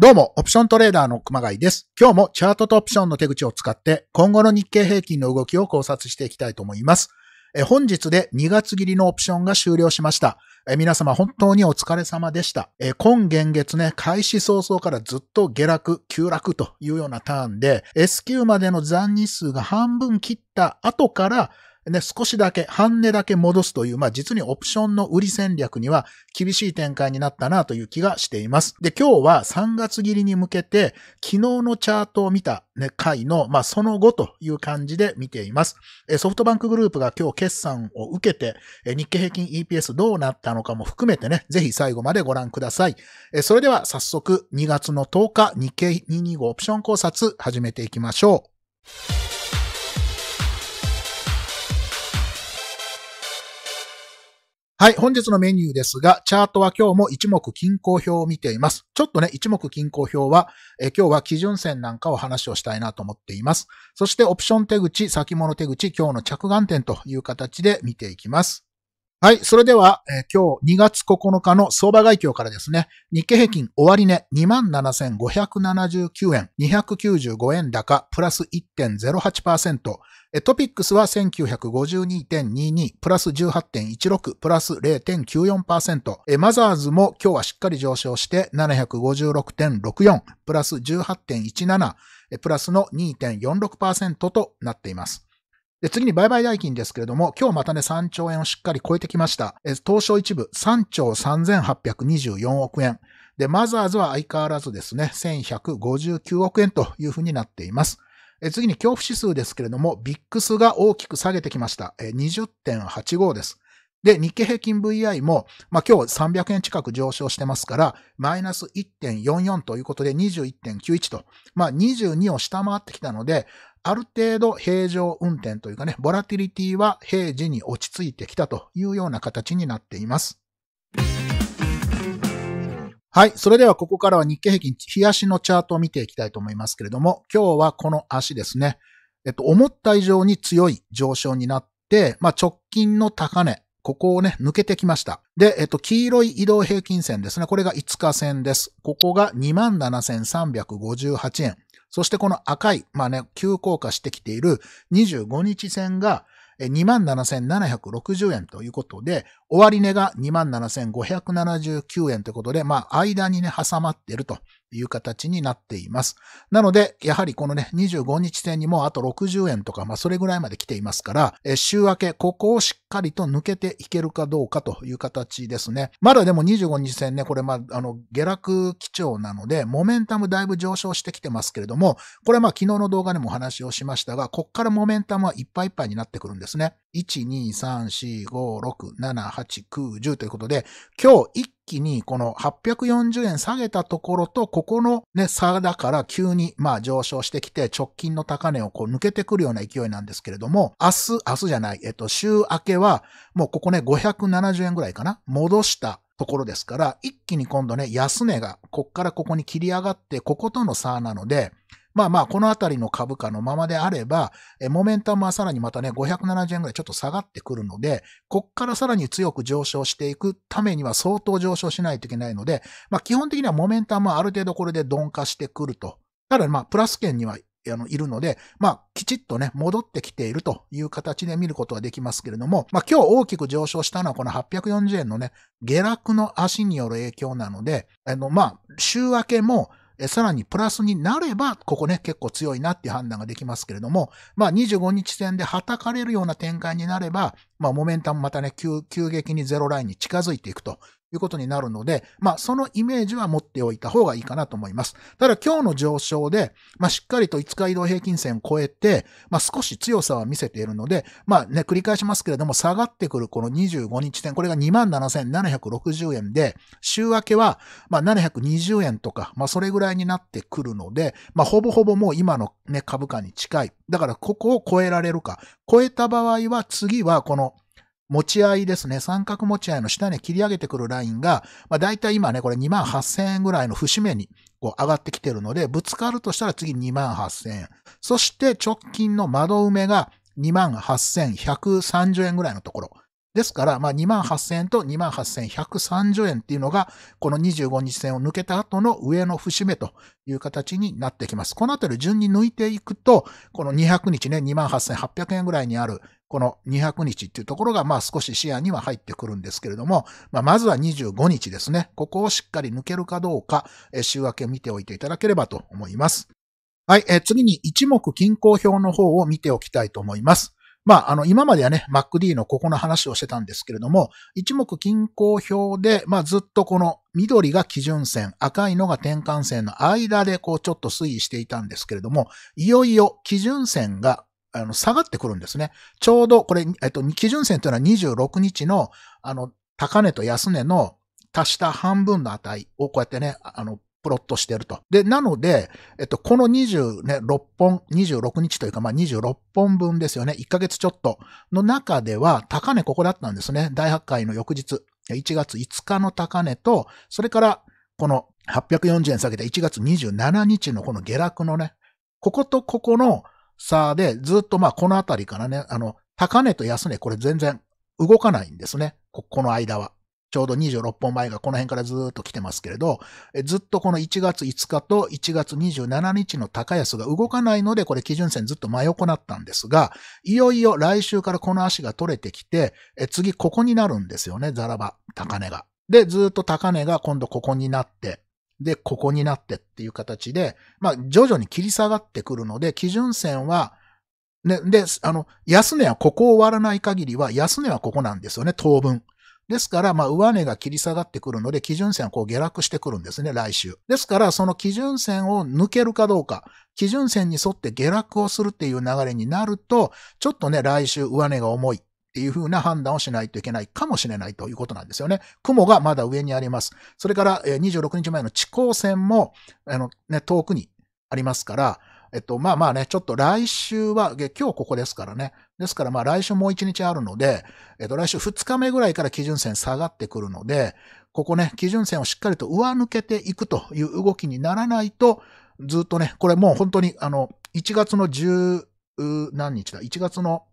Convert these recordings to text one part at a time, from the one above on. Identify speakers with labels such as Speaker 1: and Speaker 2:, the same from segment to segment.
Speaker 1: どうも、オプショントレーダーの熊谷です。今日もチャートとオプションの手口を使って、今後の日経平均の動きを考察していきたいと思います。え本日で2月切りのオプションが終了しました。え皆様本当にお疲れ様でした。え今現月ね、開始早々からずっと下落、急落というようなターンで、S q までの残日数が半分切った後から、ね、少しだけ、半値だけ戻すという、まあ実にオプションの売り戦略には厳しい展開になったなという気がしています。で、今日は3月切りに向けて、昨日のチャートを見た、ね、回の、まあその後という感じで見ています。ソフトバンクグループが今日決算を受けて、日経平均 EPS どうなったのかも含めてね、ぜひ最後までご覧ください。それでは早速2月の10日日経225オプション考察始めていきましょう。はい、本日のメニューですが、チャートは今日も一目均衡表を見ています。ちょっとね、一目均衡表は、え今日は基準線なんかを話をしたいなと思っています。そしてオプション手口、先物手口、今日の着眼点という形で見ていきます。はい。それでは、え今日2月9日の相場外況からですね、日経平均終値、27,579円、295円高、プラス1.08%、トピックスは1952.22プラス18.16プラス0.94%。マザーズも今日はしっかり上昇して756.64プラス18.17プラスの2.46%となっています。次に売買代金ですけれども、今日またね3兆円をしっかり超えてきました。東証一部3兆3824億円。で、マザーズは相変わらずですね、1159億円というふうになっています。次に恐怖指数ですけれども、ビックスが大きく下げてきました。20.85です。で、日経平均 VI も、まあ、今日300円近く上昇してますから、マイナス1.44ということで21.91と、まあ、22を下回ってきたので、ある程度平常運転というかね、ボラティリティは平時に落ち着いてきたというような形になっています。はい。それではここからは日経平均、日足のチャートを見ていきたいと思いますけれども、今日はこの足ですね。えっと、思った以上に強い上昇になって、まあ、直近の高値、ここをね、抜けてきました。で、えっと、黄色い移動平均線ですね。これが5日線です。ここが27,358円。そしてこの赤い、まあね、急降下してきている25日線が27,760円ということで、終値が27,579円ということで、まあ、間にね、挟まっているという形になっています。なので、やはりこのね、25日線にもあと60円とか、まあ、それぐらいまで来ていますから、え週明け、ここをしっかりと抜けていけるかどうかという形ですね。まだでも25日線ね、これ、まあ、あの、下落基調なので、モメンタムだいぶ上昇してきてますけれども、これまあ、昨日の動画でもお話をしましたが、こっからモメンタムはいっぱいいっぱいになってくるんですね。1、2、3、4、5、6、7、8、ということで、今日一気にこの840円下げたところと、ここのね、差だから急にまあ上昇してきて、直近の高値をこう抜けてくるような勢いなんですけれども、明日、明日じゃない、えっと、週明けは、もうここね、570円ぐらいかな、戻したところですから、一気に今度ね、安値が、こっからここに切り上がって、こことの差なので、まあまあ、このあたりの株価のままであれば、モメンタムはさらにまたね、570円ぐらいちょっと下がってくるので、こっからさらに強く上昇していくためには相当上昇しないといけないので、まあ基本的にはモメンタムはある程度これで鈍化してくると。ただまあ、プラス圏にはあの、いるので、まあ、きちっとね、戻ってきているという形で見ることはできますけれども、まあ、今日大きく上昇したのはこの840円のね、下落の足による影響なので、あの、まあ、週明けも、さらにプラスになれば、ここね、結構強いなっていう判断ができますけれども、まあ25日戦で叩かれるような展開になれば、まあモメンタムまたね、急激にゼロラインに近づいていくということになるので、まあ、そのイメージは持っておいた方がいいかなと思います。ただ今日の上昇で、まあ、しっかりと5日移動平均線を超えて、まあ、少し強さは見せているので、まあね、繰り返しますけれども、下がってくるこの25日点、これが27,760円で、週明けは、まあ、720円とか、まあ、それぐらいになってくるので、まあ、ほぼほぼもう今のね、株価に近い。だからここを超えられるか。超えた場合は、次はこの、持ち合いですね、三角持ち合いの下に切り上げてくるラインが、まあ大体今ね、これ2万8000円ぐらいの節目にこう上がってきてるので、ぶつかるとしたら次2万8000円。そして直近の窓埋めが2万8130円ぐらいのところ。ですから、まあ2万8000円と2万8130円っていうのが、この25日線を抜けた後の上の節目という形になってきます。このあたり順に抜いていくと、この200日ね、2万8800円ぐらいにあるこの200日っていうところが、まあ少し視野には入ってくるんですけれども、まあまずは25日ですね。ここをしっかり抜けるかどうか、週明け見ておいていただければと思います。はい、え次に一目均衡表の方を見ておきたいと思います。まあ、あの、今まではね、MacD のここの話をしてたんですけれども、一目均衡表で、まあ、ずっとこの緑が基準線、赤いのが転換線の間で、こう、ちょっと推移していたんですけれども、いよいよ基準線があの、下がってくるんですね。ちょうど、これ、えっと、基準線というのは26日の、あの、高値と安値の足した半分の値をこうやってね、あの、プロットしてると。で、なので、えっと、この26、ね、本、26日というか、まあ、26本分ですよね。1ヶ月ちょっとの中では、高値ここだったんですね。大発会の翌日、1月5日の高値と、それから、この840円下げた1月27日のこの下落のね、こことここの差で、ずっとまあこのあたりからね、あの、高値と安値、これ全然動かないんですね。こ、この間は。ちょうど26本前がこの辺からずっと来てますけれど、ずっとこの1月5日と1月27日の高安が動かないので、これ基準線ずっと真横なったんですが、いよいよ来週からこの足が取れてきて、次ここになるんですよね、ザラバ、高値が。で、ずっと高値が今度ここになって、で、ここになってっていう形で、まあ、徐々に切り下がってくるので、基準線は、ね、で、あの、安値はここを割らない限りは、安値はここなんですよね、当分。ですから、まあ、上値が切り下がってくるので、基準線はこう下落してくるんですね、来週。ですから、その基準線を抜けるかどうか、基準線に沿って下落をするっていう流れになると、ちょっとね、来週上値が重い。っていう風な判断をしないといけないかもしれないということなんですよね。雲がまだ上にあります。それから26日前の地高線も、あのね、遠くにありますから、えっと、まあまあね、ちょっと来週は、今日ここですからね。ですからまあ来週もう1日あるので、えっと、来週2日目ぐらいから基準線下がってくるので、ここね、基準線をしっかりと上抜けていくという動きにならないと、ずっとね、これもう本当に、あの、1月の10何日だ、1月の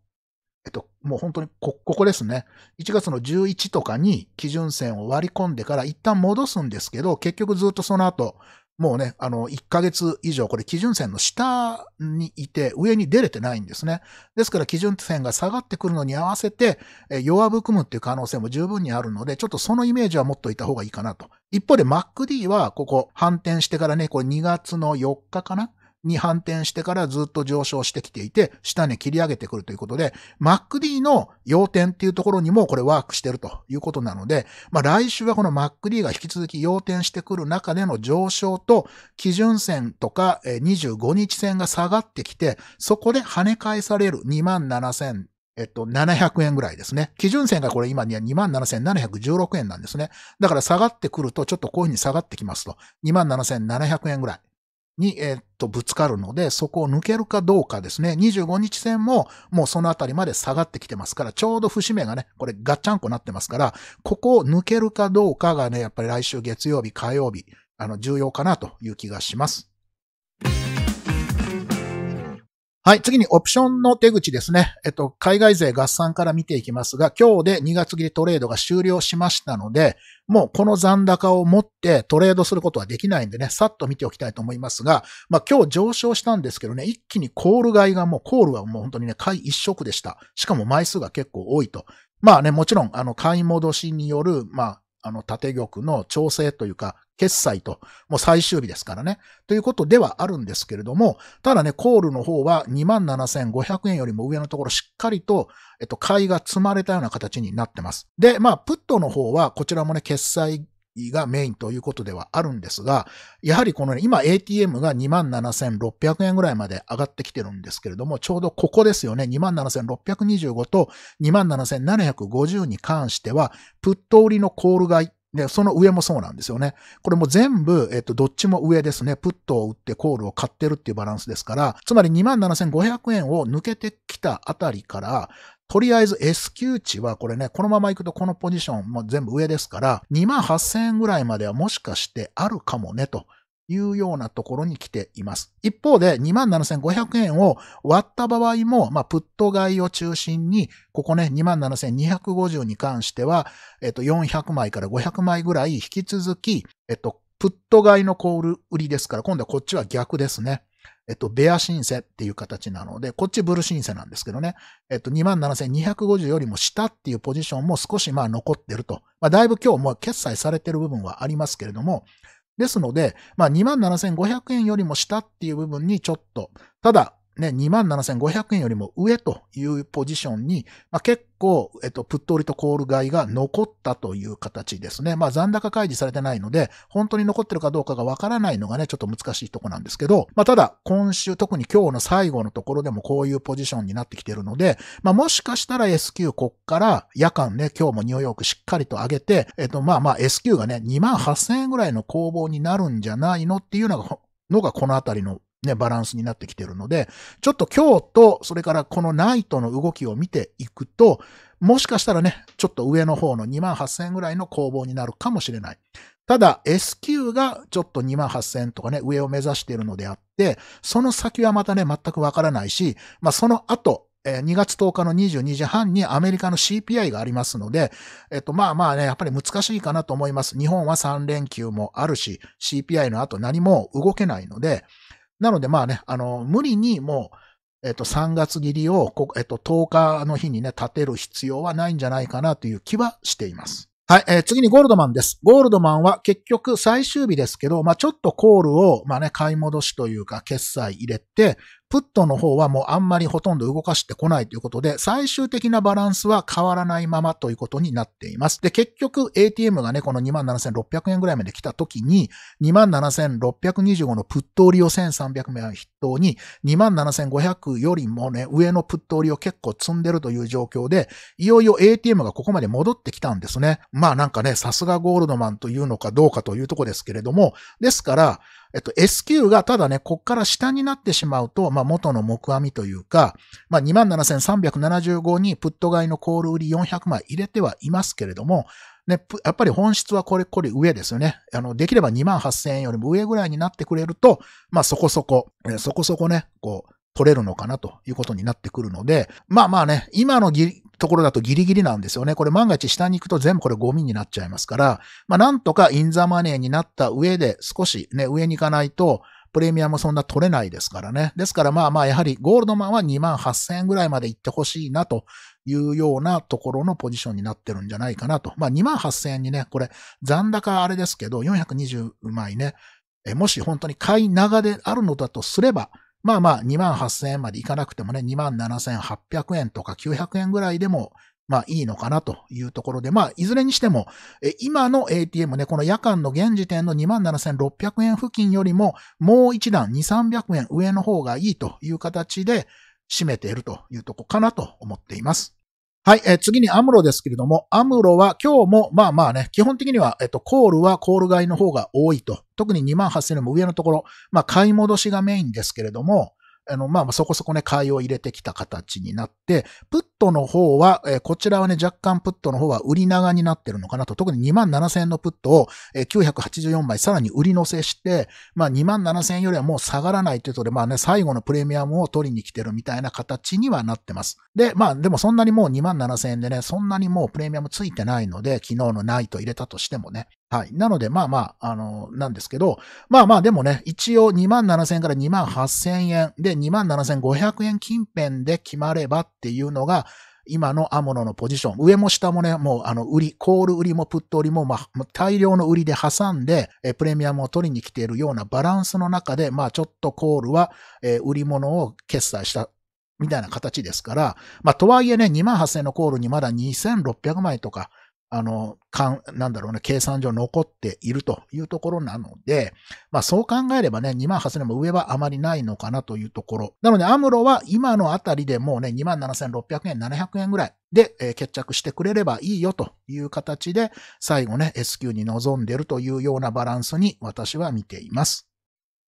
Speaker 1: えっと、もう本当にこ、ここですね。1月の11とかに基準線を割り込んでから一旦戻すんですけど、結局ずっとその後、もうね、あの、1ヶ月以上、これ基準線の下にいて、上に出れてないんですね。ですから基準線が下がってくるのに合わせて、え弱含むっていう可能性も十分にあるので、ちょっとそのイメージは持っといた方がいいかなと。一方で MacD は、ここ反転してからね、これ2月の4日かなに反転してからずっと上昇してきていて、下値切り上げてくるということで、MacD の要点っていうところにもこれワークしてるということなので、まあ来週はこの MacD が引き続き要点してくる中での上昇と、基準線とか25日線が下がってきて、そこで跳ね返される27,000えっと、700円ぐらいですね。基準線がこれ今には27,716円なんですね。だから下がってくると、ちょっとこういうふうに下がってきますと。27,700円ぐらい。に、えっと、ぶつかるので、そこを抜けるかどうかですね。25日線も、もうそのあたりまで下がってきてますから、ちょうど節目がね、これガッチャンコなってますから、ここを抜けるかどうかがね、やっぱり来週月曜日、火曜日、あの、重要かなという気がします。はい、次にオプションの手口ですね。えっと、海外勢合算から見ていきますが、今日で2月切りトレードが終了しましたので、もうこの残高を持ってトレードすることはできないんでね、さっと見ておきたいと思いますが、まあ今日上昇したんですけどね、一気にコール買いがもう、コールはもう本当にね、買い一色でした。しかも枚数が結構多いと。まあね、もちろん、あの、買い戻しによる、まあ、あの、縦玉の調整というか、決済と、もう最終日ですからね。ということではあるんですけれども、ただね、コールの方は27,500円よりも上のところしっかりと、えっと、買いが積まれたような形になってます。で、まあ、プットの方は、こちらもね、決済がメインということではあるんですが、やはりこの、ね、今 ATM が27,600円ぐらいまで上がってきてるんですけれども、ちょうどここですよね、27,625と27,750に関しては、プット売りのコール買いで、その上もそうなんですよね。これも全部、えっと、どっちも上ですね。プットを打ってコールを買ってるっていうバランスですから、つまり27,500円を抜けてきたあたりから、とりあえず S q 値はこれね、このまま行くとこのポジションも全部上ですから、28,000円ぐらいまではもしかしてあるかもねと。いうようなところに来ています。一方で27,500円を割った場合も、まあ、プット買いを中心に、ここね、27,250に関しては、えっと、400枚から500枚ぐらい引き続き、えっと、プット買いのコール売りですから、今度はこっちは逆ですね。えっと、ベア申請っていう形なので、こっちブル申請なんですけどね、えっと、27,250よりも下っていうポジションも少しまあ残ってると。まあ、だいぶ今日も決済されてる部分はありますけれども、ですので、まあ、27,500円よりも下っていう部分にちょっと、ただ、ね、27,500円よりも上というポジションに、まあ、結構、えっと、プット売りとコール買いが残ったという形ですね。まあ、残高開示されてないので、本当に残ってるかどうかがわからないのがね、ちょっと難しいとこなんですけど、まあ、ただ、今週、特に今日の最後のところでもこういうポジションになってきてるので、まあ、もしかしたら S q こっから夜間ね、今日もニューヨークしっかりと上げて、えっと、まあまあ S q がね、28,000円ぐらいの攻防になるんじゃないのっていうのが、のがこのあたりのね、バランスになってきてるので、ちょっと今日と、それからこのナイトの動きを見ていくと、もしかしたらね、ちょっと上の方の2万8000円ぐらいの攻防になるかもしれない。ただ S q がちょっと2万8000円とかね、上を目指しているのであって、その先はまたね、全くわからないし、まあその後、2月10日の22時半にアメリカの CPI がありますので、えっと、まあまあね、やっぱり難しいかなと思います。日本は3連休もあるし、CPI の後何も動けないので、なのでまあね、あの、無理にもう、えっと、3月切りを、えっと、10日の日にね、立てる必要はないんじゃないかなという気はしています。はい、えー、次にゴールドマンです。ゴールドマンは結局最終日ですけど、まあ、ちょっとコールを、まあね、買い戻しというか決済入れて、プットの方はもうあんまりほとんど動かしてこないということで、最終的なバランスは変わらないままということになっています。で、結局 ATM がね、この27,600円ぐらいまで来た時に、27,625のプット売りを1,300名筆頭に、27,500よりもね、上のプット売りを結構積んでるという状況で、いよいよ ATM がここまで戻ってきたんですね。まあなんかね、さすがゴールドマンというのかどうかというとこですけれども、ですから、えっと、SQ がただね、こっから下になってしまうと、まあ、元の木網というか、まあ、27,375にプット買いのコール売り400枚入れてはいますけれども、ね、やっぱり本質はこれ、これ上ですよね。あの、できれば28,000円よりも上ぐらいになってくれると、まあ、そこそこ、そこそこね、こう、取れるのかなということになってくるので、まあまあね、今のリ、ところだとギリギリなんですよね。これ万が一下に行くと全部これゴミになっちゃいますから、まあなんとかインザマネーになった上で少しね、上に行かないと、プレミアムそんな取れないですからね。ですからまあまあやはりゴールドマンは2万8000円ぐらいまで行ってほしいなというようなところのポジションになってるんじゃないかなと。まあ2万8000円にね、これ残高あれですけど420枚ね、もし本当に買い長であるのだとすれば、まあまあ2万8000円までいかなくてもね、2万7800円とか900円ぐらいでも、まあいいのかなというところで、まあいずれにしても、今の ATM ね、この夜間の現時点の27,600円付近よりも、もう一段2、300円上の方がいいという形で、占めているというとこかなと思っています。はい、えー、次にアムロですけれども、アムロは今日も、まあまあね、基本的には、えっと、コールはコール買いの方が多いと。特に2万8000円も上のところ、まあ買い戻しがメインですけれども、あの、まあ、そこそこね、買いを入れてきた形になって、プットの方は、えー、こちらはね、若干プットの方は売り長になってるのかなと、特に2万7000円のプットを、えー、984枚さらに売り乗せして、まあ、2万7000円よりはもう下がらないということで、まあね、最後のプレミアムを取りに来てるみたいな形にはなってます。で、まあ、でもそんなにもう2万7000円でね、そんなにもうプレミアムついてないので、昨日のナイト入れたとしてもね、はい。なので、まあまあ、あの、なんですけど、まあまあ、でもね、一応2万7千から2万8千円で2万7千500円近辺で決まればっていうのが、今のアモノのポジション、上も下もね、もうあの売り、コール売りもプット売りも、まあ、大量の売りで挟んで、えプレミアムを取りに来ているようなバランスの中で、まあちょっとコールは、え売り物を決済したみたいな形ですから、まあとはいえね、2万8000のコールにまだ2600枚とか、あの、かん、なんだろうね、計算上残っているというところなので、まあそう考えればね、2万8000円も上はあまりないのかなというところ。なので、アムロは今のあたりでもうね、2万7600円、700円ぐらいで、えー、決着してくれればいいよという形で、最後ね、S q に臨んでるというようなバランスに私は見ています。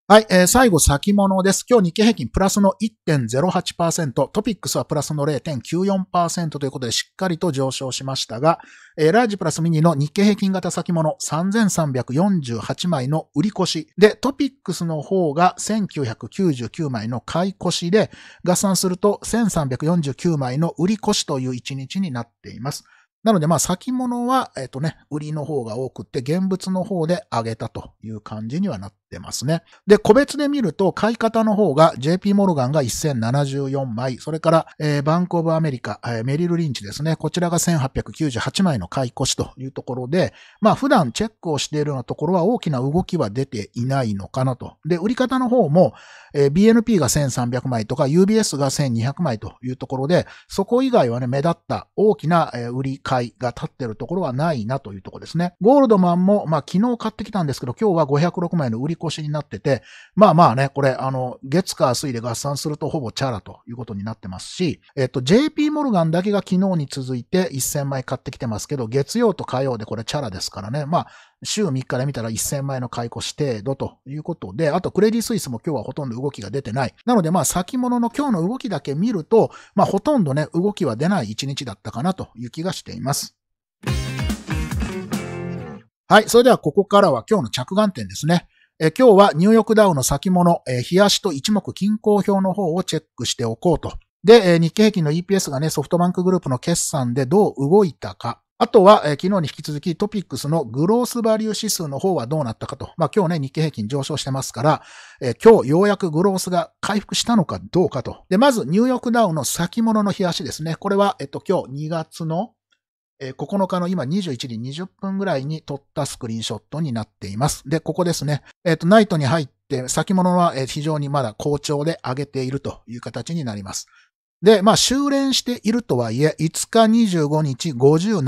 Speaker 1: はい、えー、最後先物です。今日日経平均プラスの1.08%、トピックスはプラスの0.94%ということでしっかりと上昇しましたが、えー、ラージプラスミニの日経平均型先物3348枚の売り越しで、トピックスの方が1999枚の買い越しで、合算すると1349枚の売り越しという一日になっています。なので、まあ、先物は、えっ、とね、売りの方が多くて、現物の方で上げたという感じにはなってっますね。で、個別で見ると、買い方の方が JP モルガンが1074枚、それから、えー、バンクオブアメリカ、えー、メリル・リンチですね。こちらが1898枚の買い越しというところで、まあ普段チェックをしているようなところは大きな動きは出ていないのかなと。で、売り方の方も、えー、BNP が1300枚とか UBS が1200枚というところで、そこ以外はね、目立った大きな、えー、売り買いが立ってるところはないなというところですね。ゴールドマンも、まあ昨日買ってきたんですけど、今日は506枚の売り越しになってて、まあまあね、これ、あの、月火水で合算するとほぼチャラということになってますし、えっと、JP モルガンだけが昨日に続いて1000枚買ってきてますけど、月曜と火曜でこれチャラですからね、まあ、週3日で見たら1000枚の買い越し程度ということで、あとクレディスイスも今日はほとんど動きが出てない。なのでまあ先物の今日の動きだけ見ると、まあほとんどね、動きは出ない一日だったかなという気がしています。はい。それではここからは今日の着眼点ですね。今日はニューヨークダウの先物、冷日足と一目均衡表の方をチェックしておこうと。で、日経平均の EPS がね、ソフトバンクグループの決算でどう動いたか。あとは、昨日に引き続きトピックスのグロースバリュー指数の方はどうなったかと。まあ今日ね、日経平均上昇してますから、今日ようやくグロースが回復したのかどうかと。で、まずニューヨークダウの先物の日足ですね。これは、えっと今日2月のえー、9日の今21時20分ぐらいに撮ったスクリーンショットになっています。で、ここですね。えっ、ー、と、ナイトに入って、先物は非常にまだ好調で上げているという形になります。で、まあ、修練しているとはいえ、5日25日50、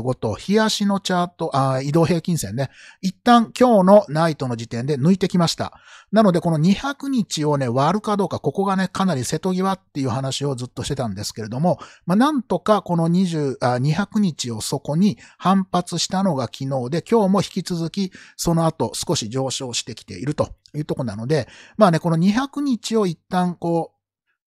Speaker 1: 75と、冷やしのチャート、あ移動平均線ね、一旦今日のナイトの時点で抜いてきました。なので、この200日をね、割るかどうか、ここがね、かなり瀬戸際っていう話をずっとしてたんですけれども、まあ、なんとかこの20あ、200日をそこに反発したのが昨日で、今日も引き続き、その後少し上昇してきているというとこなので、まあね、この200日を一旦こう、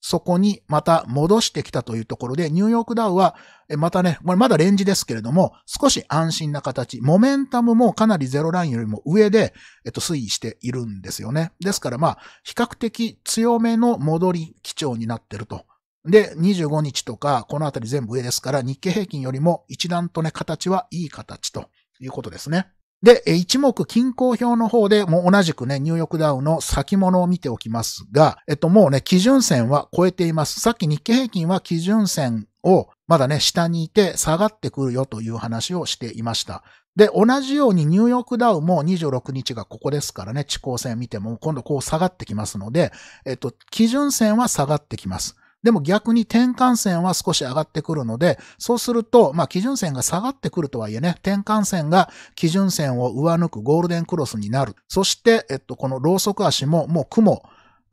Speaker 1: そこにまた戻してきたというところで、ニューヨークダウは、またね、これまだレンジですけれども、少し安心な形、モメンタムもかなりゼロラインよりも上で、えっと、推移しているんですよね。ですからまあ、比較的強めの戻り基調になってると。で、25日とか、このあたり全部上ですから、日経平均よりも一段とね、形はいい形ということですね。で、一目均衡表の方でも同じくね、ニューヨークダウの先物を見ておきますが、えっともうね、基準線は超えています。さっき日経平均は基準線をまだね、下にいて下がってくるよという話をしていました。で、同じようにニューヨークダウも26日がここですからね、地高線見ても今度こう下がってきますので、えっと、基準線は下がってきます。でも逆に転換線は少し上がってくるので、そうすると、まあ、基準線が下がってくるとはいえね、転換線が基準線を上抜くゴールデンクロスになる。そして、えっと、このローソク足ももう雲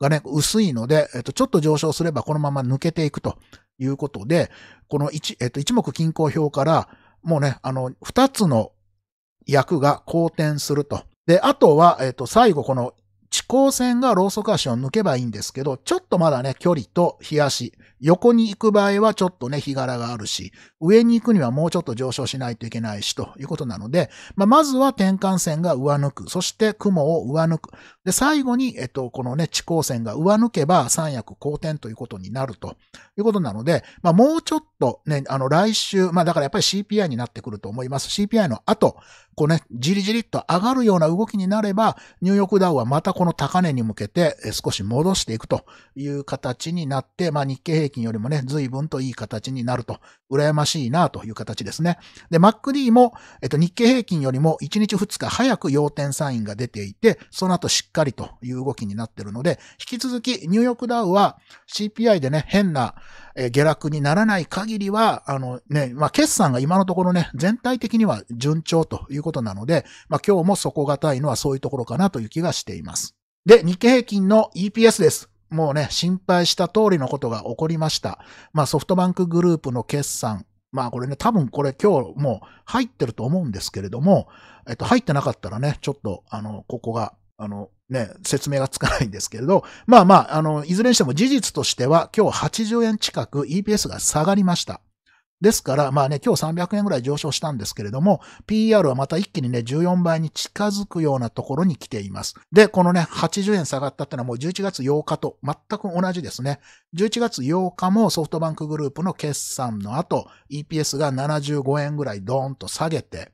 Speaker 1: がね、薄いので、えっと、ちょっと上昇すればこのまま抜けていくということで、この一、えっと、一目均衡表から、もうね、あの、二つの役が好転すると。で、あとは、えっと、最後、この地高線がローソク足を抜けばいいんですけど、ちょっとまだね、距離と日足。横に行く場合はちょっとね、日柄があるし、上に行くにはもうちょっと上昇しないといけないし、ということなので、まあ、まずは転換線が上抜く。そして雲を上抜く。で、最後に、えっと、このね、地高線が上抜けば三役好転ということになるということなので、まあ、もうちょっとね、あの、来週、まあ、だからやっぱり CPI になってくると思います。CPI の後、こうね、じりじりっと上がるような動きになれば、ニューヨークダウはまたこの高値に向けて少し戻していくという形になって、まあ、日経平均よりもね、随分といい形になると、羨ましいなという形ですね。で、MacD も、えっと、日経平均よりも1日2日早く要点サインが出ていて、その後しっかりかりという動きになっているので、引き続きニューヨークダウは CPI でね、変な下落にならない限りは、あのね、まあ決算が今のところね、全体的には順調ということなので、まあ今日も底堅いのはそういうところかなという気がしています。で、日経平均の EPS です。もうね、心配した通りのことが起こりました。まあソフトバンクグループの決算、まあこれね、多分これ今日もう入ってると思うんですけれども、えっと、入ってなかったらね、ちょっと、あの、ここが、あの、ね、説明がつかないんですけれど、まあまあ、あの、いずれにしても事実としては今日80円近く EPS が下がりました。ですから、まあね、今日300円ぐらい上昇したんですけれども、PR はまた一気にね、14倍に近づくようなところに来ています。で、このね、80円下がったってのはもう11月8日と全く同じですね。11月8日もソフトバンクグループの決算の後、EPS が75円ぐらいドーンと下げて、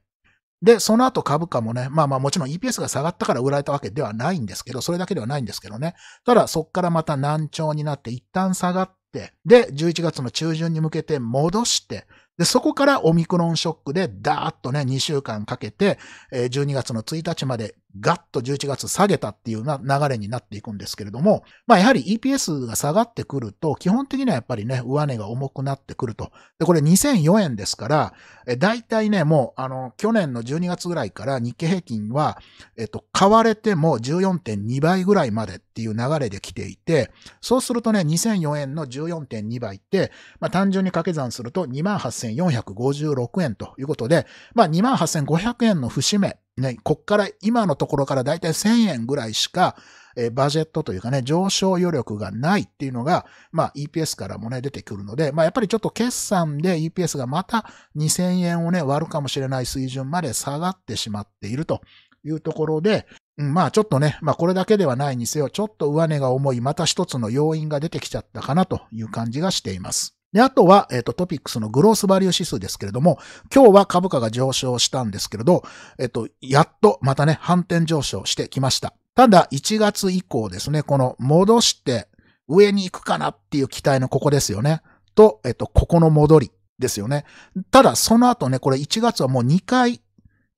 Speaker 1: で、その後株価もね、まあまあもちろん EPS が下がったから売られたわけではないんですけど、それだけではないんですけどね。ただそっからまた難聴になって一旦下がって、で、11月の中旬に向けて戻して、で、そこからオミクロンショックでダーッとね、2週間かけて、12月の1日までガッと11月下げたっていうな流れになっていくんですけれども、まあやはり EPS が下がってくると、基本的にはやっぱりね、上値が重くなってくると。で、これ2004円ですから、大体ね、もうあの、去年の12月ぐらいから日経平均は、えっと、買われても14.2倍ぐらいまでっていう流れで来ていて、そうするとね、2004円の14.2倍って、まあ単純に掛け算すると28,456円ということで、まあ28,500円の節目ね、こっから今のところからだいたい1000円ぐらいしか、えー、バジェットというかね、上昇余力がないっていうのが、まあ EPS からもね、出てくるので、まあやっぱりちょっと決算で EPS がまた2000円をね、割るかもしれない水準まで下がってしまっているというところで、うん、まあちょっとね、まあこれだけではないにせよ、ちょっと上値が重い、また一つの要因が出てきちゃったかなという感じがしています。で、あとは、えっ、ー、と、トピックスのグロースバリュー指数ですけれども、今日は株価が上昇したんですけれど、えっ、ー、と、やっとまたね、反転上昇してきました。ただ、1月以降ですね、この戻して上に行くかなっていう期待のここですよね。と、えっ、ー、と、ここの戻りですよね。ただ、その後ね、これ1月はもう2回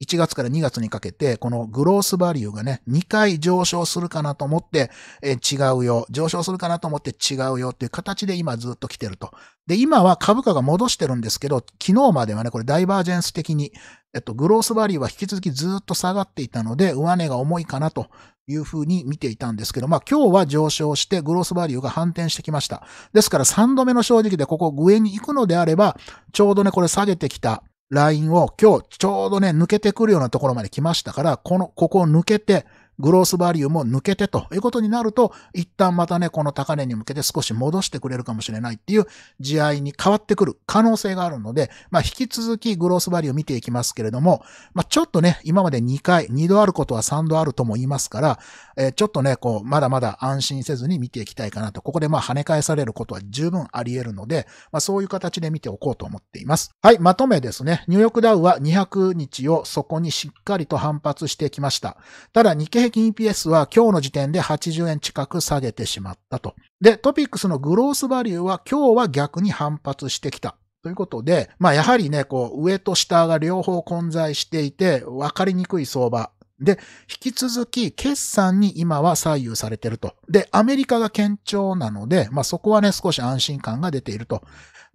Speaker 1: 1月から2月にかけて、このグロースバリューがね、2回上昇するかなと思って、え違うよ。上昇するかなと思って違うよっていう形で今ずっと来てると。で、今は株価が戻してるんですけど、昨日まではね、これダイバージェンス的に、えっと、グロースバリューは引き続きずっと下がっていたので、上値が重いかなというふうに見ていたんですけど、まあ今日は上昇して、グロースバリューが反転してきました。ですから3度目の正直でここ上に行くのであれば、ちょうどね、これ下げてきたラインを今日ちょうどね、抜けてくるようなところまで来ましたから、この、ここを抜けて、グロースバリューも抜けてということになると、一旦またね、この高値に向けて少し戻してくれるかもしれないっていう地合に変わってくる可能性があるので、まあ、引き続きグロースバリュー見ていきますけれども、まあ、ちょっとね、今まで2回、2度あることは3度あるとも言いますから、えー、ちょっとね、こう、まだまだ安心せずに見ていきたいかなと、ここでまあ跳ね返されることは十分あり得るので、まあ、そういう形で見ておこうと思っています。はい、まとめですね。ニューヨークダウは200日をそこにしっかりと反発してきました。ただ日経平均 EPS は今日の時点で80円近く下げてしまったと。で、トピックスのグロースバリューは今日は逆に反発してきた。ということで、まあやはりね、こう、上と下が両方混在していて、分かりにくい相場。で、引き続き決算に今は左右されてると。で、アメリカが堅調なので、まあそこはね、少し安心感が出ていると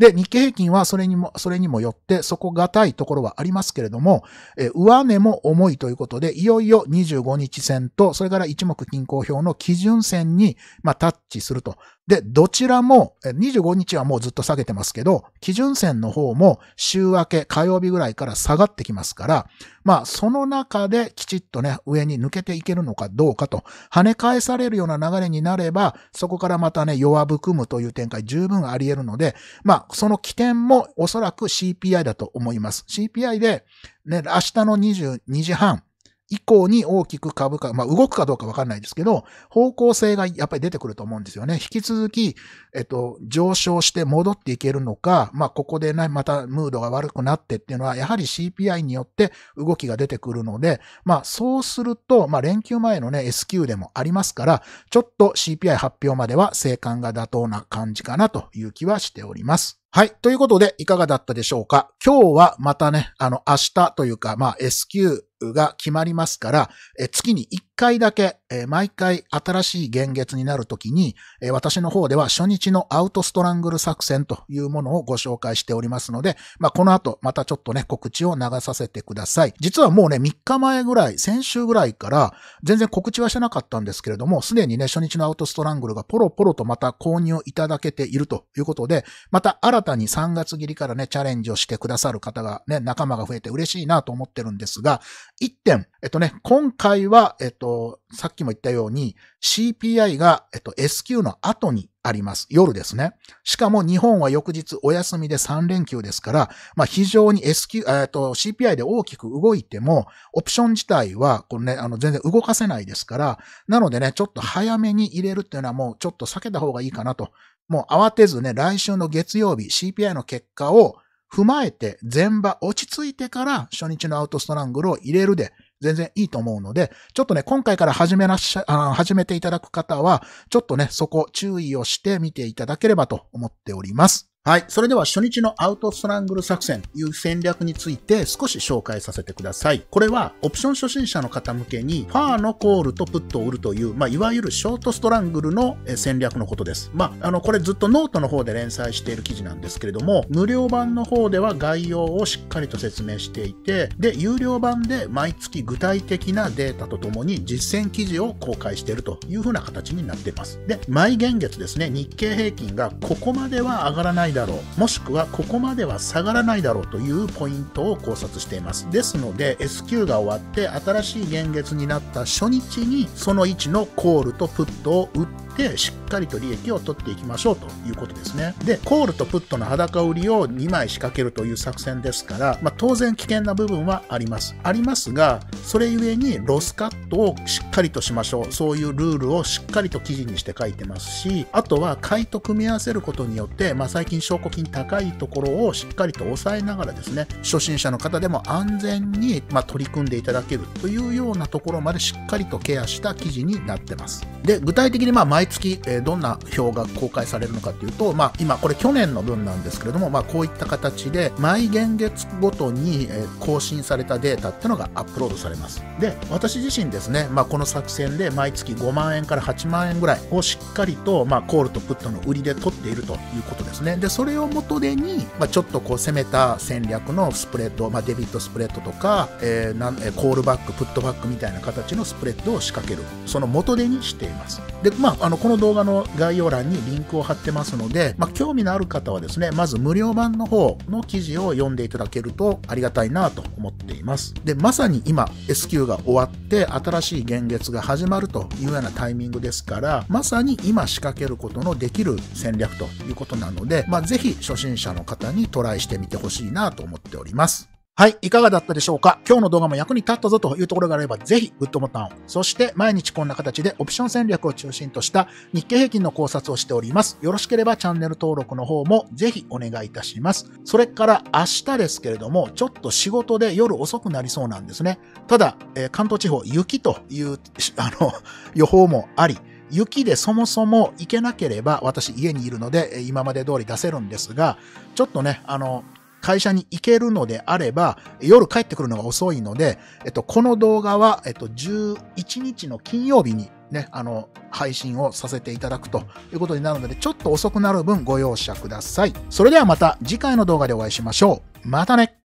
Speaker 1: で、日経平均はそれにも、それにもよって底堅いところはありますけれども、え上値も重いということで、いよいよ25日線と、それから一目均衡表の基準線に、まあ、タッチすると。で、どちらも、25日はもうずっと下げてますけど、基準線の方も週明け火曜日ぐらいから下がってきますから、まあ、その中できちっとね、上に抜けていけるのかどうかと、跳ね返されるような流れになれば、そこからまたね、弱含むという展開十分あり得るので、まあ、その起点もおそらく CPI だと思います。CPI で、ね、明日の22時半、以降に大きく株価、まあ、動くかどうかわかんないですけど、方向性がやっぱり出てくると思うんですよね。引き続き、えっと、上昇して戻っていけるのか、まあ、ここでね、またムードが悪くなってっていうのは、やはり CPI によって動きが出てくるので、まあ、そうすると、まあ、連休前のね、S q でもありますから、ちょっと CPI 発表までは静観が妥当な感じかなという気はしております。はい。ということで、いかがだったでしょうか今日はまたね、あの、明日というか、まあ、S q が決まりますから、え月に1回だけえー、毎回新しい現月になるときに、えー、私の方では初日のアウトストラングル作戦というものをご紹介しておりますので、まあ、この後またちょっとね、告知を流させてください。実はもうね、3日前ぐらい、先週ぐらいから、全然告知はしてなかったんですけれども、すでにね、初日のアウトストラングルがポロポロとまた購入いただけているということで、また新たに3月切りからね、チャレンジをしてくださる方がね、仲間が増えて嬉しいなと思ってるんですが、1点、えっとね、今回は、えっと、さっききも言ったように CPI が、えっと、S q の後にあります。夜ですね。しかも日本は翌日お休みで3連休ですから、まあ、非常に S q、えっと、CPI で大きく動いても、オプション自体は、これね、あの、全然動かせないですから、なのでね、ちょっと早めに入れるっていうのはもうちょっと避けた方がいいかなと。もう慌てずね、来週の月曜日、CPI の結果を踏まえて、全場落ち着いてから初日のアウトストラングルを入れるで、全然いいと思うので、ちょっとね、今回から始めらっしゃ、あ始めていただく方は、ちょっとね、そこ注意をして見ていただければと思っております。はい。それでは初日のアウトストラングル作戦という戦略について少し紹介させてください。これはオプション初心者の方向けにファーのコールとプットを売るという、まあ、いわゆるショートストラングルの戦略のことです。まあ、あの、これずっとノートの方で連載している記事なんですけれども、無料版の方では概要をしっかりと説明していて、で、有料版で毎月具体的なデータとともに実践記事を公開しているというふうな形になっています。で、毎現月ですね、日経平均がここまでは上がらないないだろう、もしくはここまでは下がらないだろうというポイントを考察しています。ですので SQ が終わって新しい現月になった初日にその位置のコールとプットを打ってて、しっかりと利益を取っていきましょうということですね。で、コールとプットの裸売りを2枚仕掛けるという作戦ですから、まあ、当然危険な部分はあります。ありますが、それゆえにロスカットをしっかりとしましょう。そういうルールをしっかりと記事にして書いてますし、あとは買いと組み合わせることによって、まあ、最近証拠金高いところをしっかりと抑えながらですね、初心者の方でも安全に、ま取り組んでいただけるというようなところまでしっかりとケアした記事になってます。で、具体的にまあ毎月、えどんな表が公開されるのかというと、まあ、今これ去年の分なんですけれども、まあ、こういった形で毎元月ごとに、え更新されたデータってのがアップロードされますで私自身ですね、まあ、この作戦で毎月5万円から8万円ぐらいをしっかりと、まあ、コールとプットの売りで取っているということですねでそれを元手に、まあ、ちょっとこう攻めた戦略のスプレッド、まあ、デビットスプレッドとか、えー、なんえコールバックプットバックみたいな形のスプレッドを仕掛けるその元手にしていますでまあの、この動画の概要欄にリンクを貼ってますので、まあ、興味のある方はですね、まず無料版の方の記事を読んでいただけるとありがたいなと思っています。で、まさに今、SQ が終わって、新しい現月が始まるというようなタイミングですから、まさに今仕掛けることのできる戦略ということなので、まあ、ぜひ初心者の方にトライしてみてほしいなと思っております。はい、いかがだったでしょうか今日の動画も役に立ったぞというところがあれば、ぜひグッドボタンを。そして、毎日こんな形でオプション戦略を中心とした日経平均の考察をしております。よろしければチャンネル登録の方もぜひお願いいたします。それから明日ですけれども、ちょっと仕事で夜遅くなりそうなんですね。ただ、えー、関東地方、雪という、あの、予報もあり、雪でそもそも行けなければ、私家にいるので、今まで通り出せるんですが、ちょっとね、あの、会社に行けるのであれば、夜帰ってくるのが遅いので、えっと、この動画は、えっと、11日の金曜日にね、あの、配信をさせていただくということになるので、ちょっと遅くなる分ご容赦ください。それではまた次回の動画でお会いしましょう。またね